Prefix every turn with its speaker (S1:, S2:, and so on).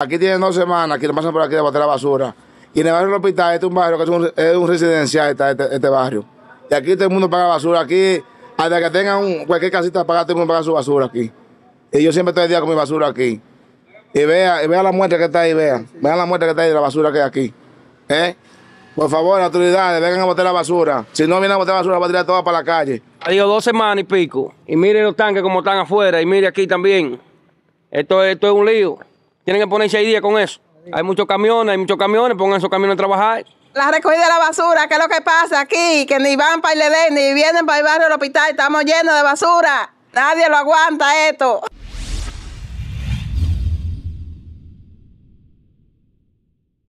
S1: Aquí tienen dos semanas que lo pasan por aquí a botar la basura. Y en el barrio del hospital, este es un barrio que es un, residencial, este, este, este, barrio. Y aquí todo el mundo paga basura. Aquí, hasta que tengan cualquier casita para todo el mundo paga su basura aquí. Y yo siempre estoy el día con mi basura aquí. Y vea, y vea la muerte que está ahí, vea. Vea la muerte que está ahí de la basura que hay aquí. ¿Eh? Por favor, autoridades, vengan a botar la basura. Si no vienen a botar la basura, va a tirar toda para la calle.
S2: Ha ido dos semanas y pico. Y miren los tanques como están afuera. Y miren aquí también. Esto, esto es un lío. Tienen que ponerse ahí día con eso. Hay muchos camiones, hay muchos camiones, pongan esos camiones a trabajar.
S3: La recogida de la basura, ¿qué
S4: es lo que pasa aquí? Que ni van para el Edén, ni vienen para el barrio del hospital, estamos llenos de basura. Nadie lo aguanta esto.